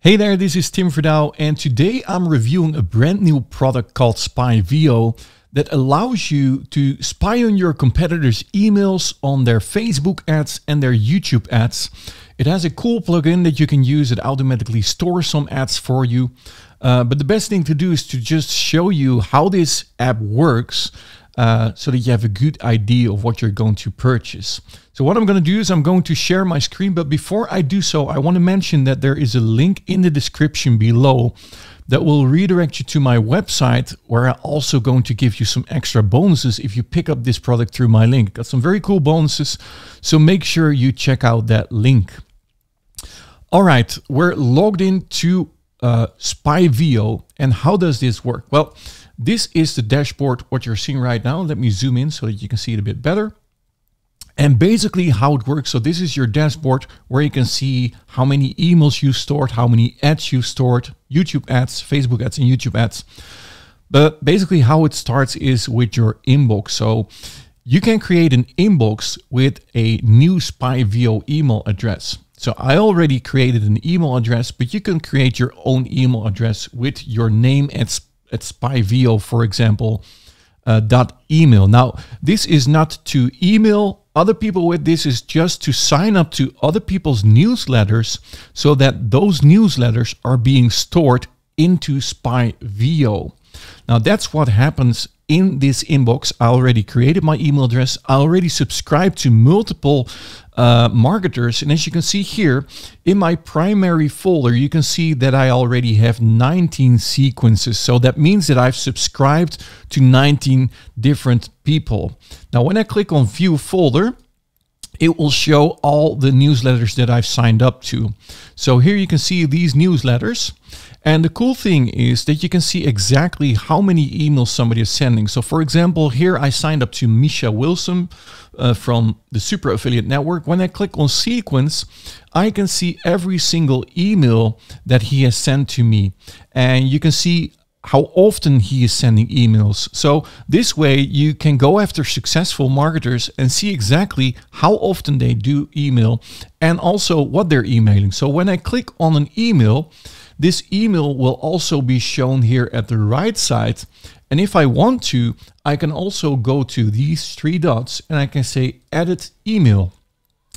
Hey there, this is Tim Verdouw and today I'm reviewing a brand new product called SpyVO that allows you to spy on your competitors' emails, on their Facebook ads and their YouTube ads. It has a cool plugin that you can use that automatically stores some ads for you. Uh, but the best thing to do is to just show you how this app works uh, so that you have a good idea of what you're going to purchase. So what I'm going to do is I'm going to share my screen, but before I do so, I want to mention that there is a link in the description below that will redirect you to my website where I'm also going to give you some extra bonuses if you pick up this product through my link. Got some very cool bonuses, so make sure you check out that link. All right, we're logged into uh, SpyVio. And how does this work? Well, this is the dashboard, what you're seeing right now. Let me zoom in so that you can see it a bit better. And basically how it works, so this is your dashboard where you can see how many emails you stored, how many ads you stored, YouTube ads, Facebook ads, and YouTube ads. But basically how it starts is with your inbox. So you can create an inbox with a new SpyVO email address. So I already created an email address, but you can create your own email address with your name at, at SpyVO, for example, uh, dot email. Now, this is not to email other people with this is just to sign up to other people's newsletters so that those newsletters are being stored into SpyVO. Now that's what happens in this inbox, I already created my email address. I already subscribed to multiple uh, marketers. And as you can see here in my primary folder, you can see that I already have 19 sequences. So that means that I've subscribed to 19 different people. Now, when I click on view folder, it will show all the newsletters that I've signed up to. So here you can see these newsletters. And the cool thing is that you can see exactly how many emails somebody is sending. So for example, here I signed up to Misha Wilson uh, from the Super Affiliate Network. When I click on sequence, I can see every single email that he has sent to me. And you can see how often he is sending emails. So this way you can go after successful marketers and see exactly how often they do email and also what they're emailing. So when I click on an email, this email will also be shown here at the right side. And if I want to, I can also go to these three dots and I can say edit email.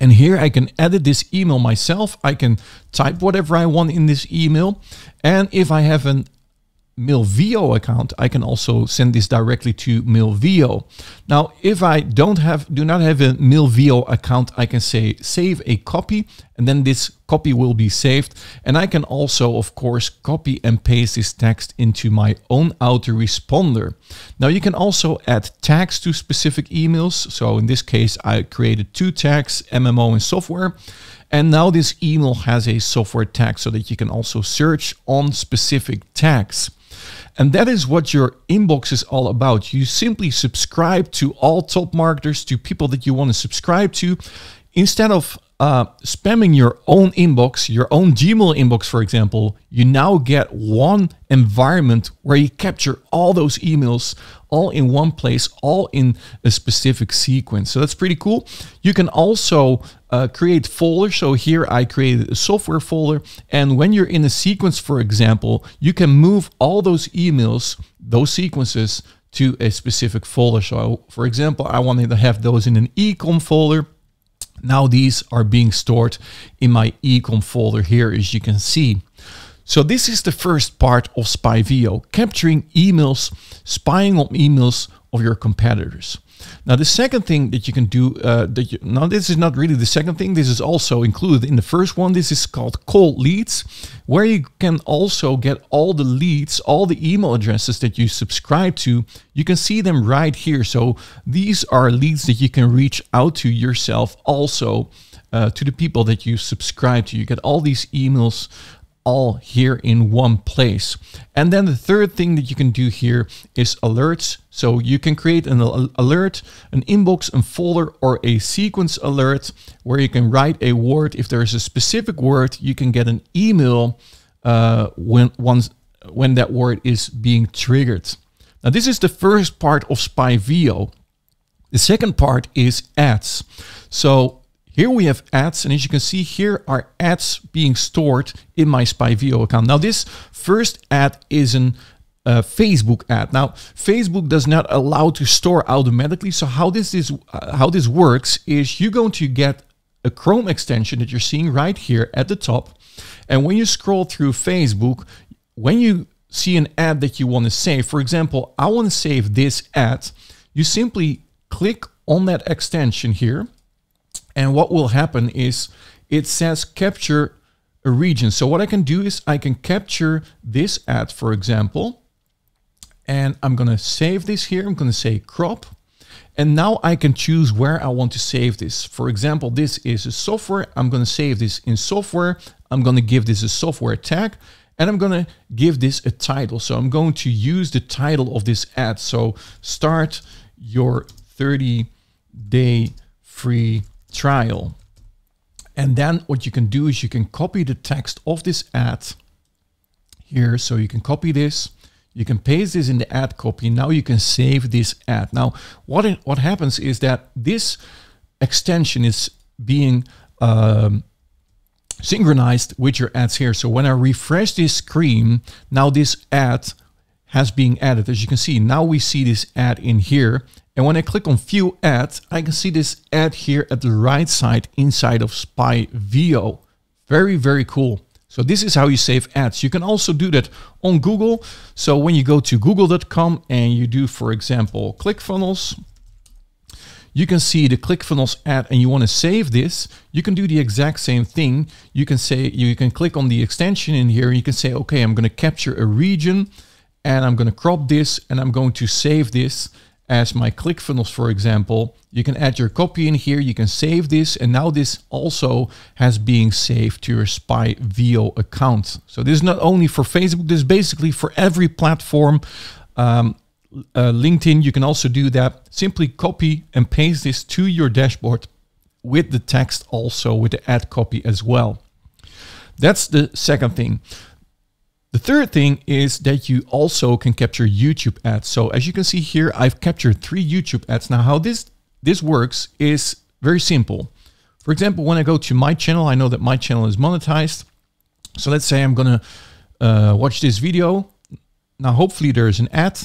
And here I can edit this email myself. I can type whatever I want in this email. And if I have an Milvio account, I can also send this directly to Milvio. Now, if I don't have, do not have a Milvio account, I can say save a copy, and then this copy will be saved. And I can also, of course, copy and paste this text into my own autoresponder. Now, you can also add tags to specific emails. So in this case, I created two tags, MMO and software. And now this email has a software tag so that you can also search on specific tags. And that is what your inbox is all about. You simply subscribe to all top marketers, to people that you want to subscribe to, instead of uh, spamming your own inbox, your own Gmail inbox, for example, you now get one environment where you capture all those emails all in one place, all in a specific sequence. So that's pretty cool. You can also uh, create folders. So here I created a software folder. And when you're in a sequence, for example, you can move all those emails, those sequences, to a specific folder. So, for example, I wanted to have those in an ecom folder. Now these are being stored in my ecom folder here, as you can see. So this is the first part of SpyVO, capturing emails, spying on emails of your competitors. Now, the second thing that you can do, uh, that you, now this is not really the second thing, this is also included in the first one. This is called cold leads, where you can also get all the leads, all the email addresses that you subscribe to. You can see them right here. So these are leads that you can reach out to yourself also. Uh, to the people that you subscribe to. You get all these emails all here in one place. And then the third thing that you can do here is alerts. So you can create an alert, an inbox, a folder, or a sequence alert where you can write a word. If there is a specific word, you can get an email uh, when, once, when that word is being triggered. Now, this is the first part of SpyVio. The second part is ads. So here we have ads, and as you can see here are ads being stored in my SpyVO account. Now this first ad is a uh, Facebook ad. Now, Facebook does not allow to store automatically. So how this is uh, how this works is you're going to get a Chrome extension that you're seeing right here at the top, and when you scroll through Facebook, when you see an ad that you want to save, for example, I want to save this ad, you simply click on that extension here and what will happen is it says capture a region. So what I can do is I can capture this ad, for example, and I'm going to save this here. I'm going to say crop. And now I can choose where I want to save this. For example, this is a software. I'm going to save this in software. I'm going to give this a software tag and I'm going to give this a title. So I'm going to use the title of this ad. So start your 30 day free trial. And then what you can do is you can copy the text of this ad here. So you can copy this, you can paste this in the ad copy. Now you can save this ad. Now what, it, what happens is that this extension is being um, synchronized with your ads here. So when I refresh this screen, now this ad has been added. As you can see, now we see this ad in here. And when I click on view ad, I can see this ad here at the right side inside of Spy VO. Very, very cool. So this is how you save ads. You can also do that on Google. So when you go to google.com and you do, for example, ClickFunnels, you can see the ClickFunnels ad and you want to save this, you can do the exact same thing. You can say, you can click on the extension in here. you can say, okay, I'm going to capture a region and I'm going to crop this and I'm going to save this as my ClickFunnels, for example. You can add your copy in here, you can save this, and now this also has being saved to your Spy VO account. So this is not only for Facebook, this is basically for every platform. Um, uh, LinkedIn, you can also do that. Simply copy and paste this to your dashboard with the text also, with the ad copy as well. That's the second thing. The third thing is that you also can capture YouTube ads. So as you can see here, I've captured three YouTube ads. Now how this, this works is very simple. For example, when I go to my channel, I know that my channel is monetized. So let's say I'm gonna uh, watch this video. Now hopefully there is an ad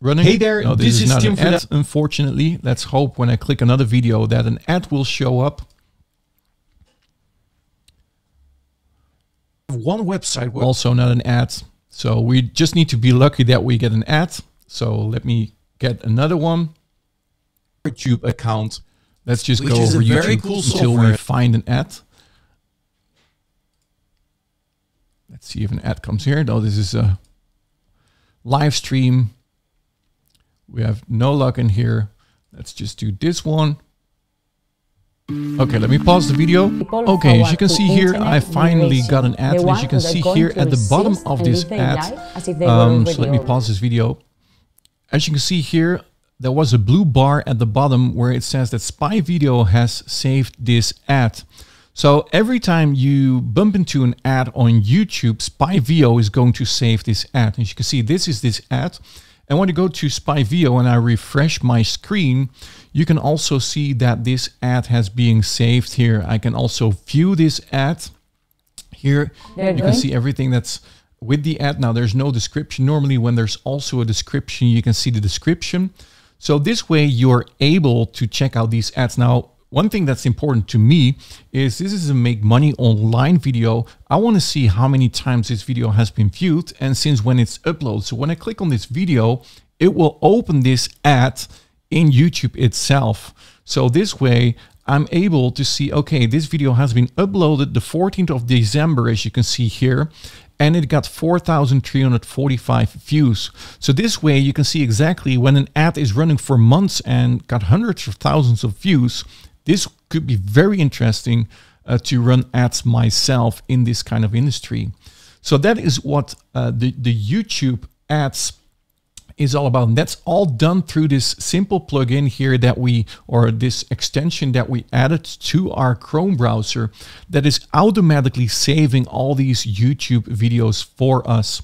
running. Hey there, no, this, this, is, is not an ad, unfortunately. Let's hope when I click another video that an ad will show up. one website also not an ad. So we just need to be lucky that we get an ad. So let me get another one. YouTube account. Let's just Which go over YouTube cool until software. we find an ad. Let's see if an ad comes here. No, this is a live stream. We have no luck in here. Let's just do this one. Okay, let me pause the video. Okay, as you can see here, I finally got an ad. As you can see here at the bottom of this ad, um, so let me pause this video. As you can see here, there was a blue bar at the bottom where it says that Spy Video has saved this ad. So every time you bump into an ad on YouTube, Spy Video is going to save this ad. As you can see, this is this ad. And when you go to SpyVio and I refresh my screen, you can also see that this ad has being saved here. I can also view this ad here. you can see everything that's with the ad. Now there's no description. Normally when there's also a description, you can see the description. So this way you're able to check out these ads. Now one thing that's important to me is this is a make money online video. I want to see how many times this video has been viewed and since when it's uploaded. So when I click on this video, it will open this ad in YouTube itself. So this way I'm able to see, okay, this video has been uploaded the 14th of December, as you can see here, and it got 4,345 views. So this way you can see exactly when an ad is running for months and got hundreds of thousands of views, this could be very interesting uh, to run ads myself in this kind of industry. So that is what uh, the, the YouTube ads is all about. And that's all done through this simple plugin here that we, or this extension that we added to our Chrome browser that is automatically saving all these YouTube videos for us.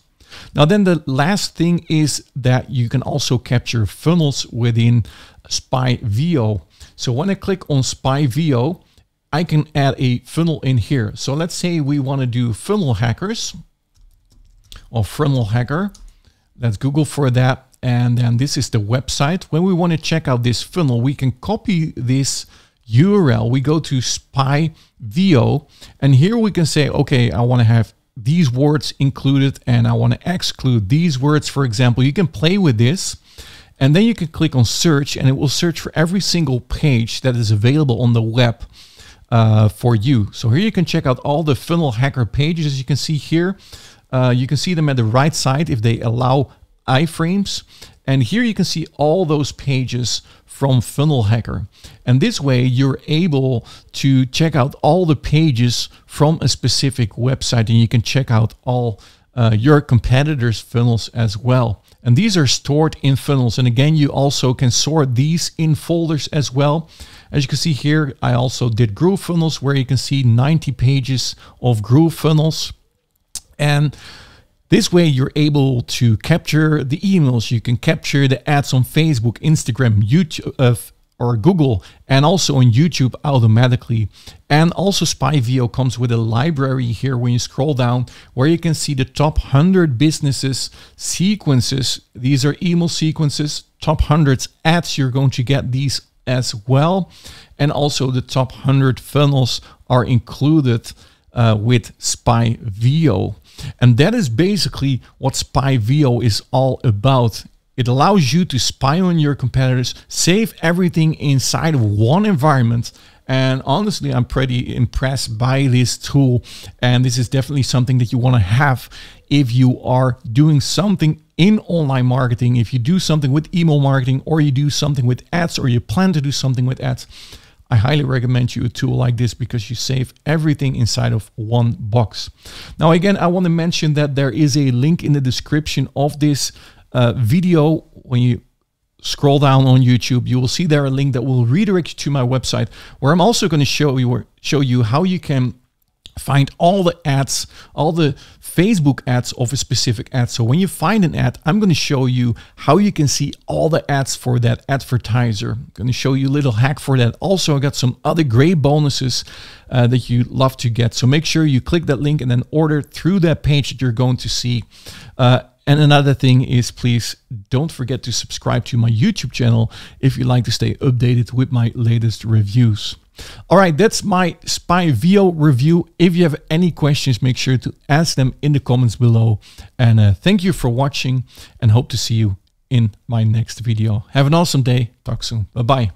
Now, then the last thing is that you can also capture funnels within SpyVio. So when I click on SpyVO, I can add a funnel in here. So let's say we want to do funnel hackers or funnel hacker. Let's Google for that. And then this is the website. When we want to check out this funnel, we can copy this URL. We go to SpyVO and here we can say, okay, I want to have these words included and I want to exclude these words, for example. You can play with this. And then you can click on search and it will search for every single page that is available on the web uh, for you. So here you can check out all the funnel hacker pages as you can see here. Uh, you can see them at the right side if they allow iframes. And here you can see all those pages from Funnel Hacker. And this way you're able to check out all the pages from a specific website and you can check out all uh, your competitors' funnels as well. And these are stored in funnels. And again, you also can sort these in folders as well. As you can see here, I also did Groove Funnels where you can see 90 pages of Groove Funnels. And this way you're able to capture the emails, you can capture the ads on Facebook, Instagram, YouTube, uh, or Google and also on YouTube automatically. And also SpyVO comes with a library here when you scroll down where you can see the top 100 businesses sequences. These are email sequences, top 100 ads. You're going to get these as well. And also the top 100 funnels are included uh, with SpyVO, And that is basically what SpyVO is all about. It allows you to spy on your competitors, save everything inside of one environment. And honestly, I'm pretty impressed by this tool. And this is definitely something that you want to have if you are doing something in online marketing, if you do something with email marketing, or you do something with ads, or you plan to do something with ads. I highly recommend you a tool like this because you save everything inside of one box. Now, again, I want to mention that there is a link in the description of this uh, video, when you scroll down on YouTube, you will see there a link that will redirect you to my website, where I'm also going to show you show you how you can find all the ads, all the Facebook ads of a specific ad. So when you find an ad, I'm going to show you how you can see all the ads for that advertiser. I'm going to show you a little hack for that. Also, I got some other great bonuses uh, that you love to get. So make sure you click that link and then order through that page that you're going to see. Uh, and another thing is please don't forget to subscribe to my YouTube channel if you like to stay updated with my latest reviews. All right, that's my SpyVio review. If you have any questions, make sure to ask them in the comments below. And uh, thank you for watching and hope to see you in my next video. Have an awesome day. Talk soon. Bye-bye.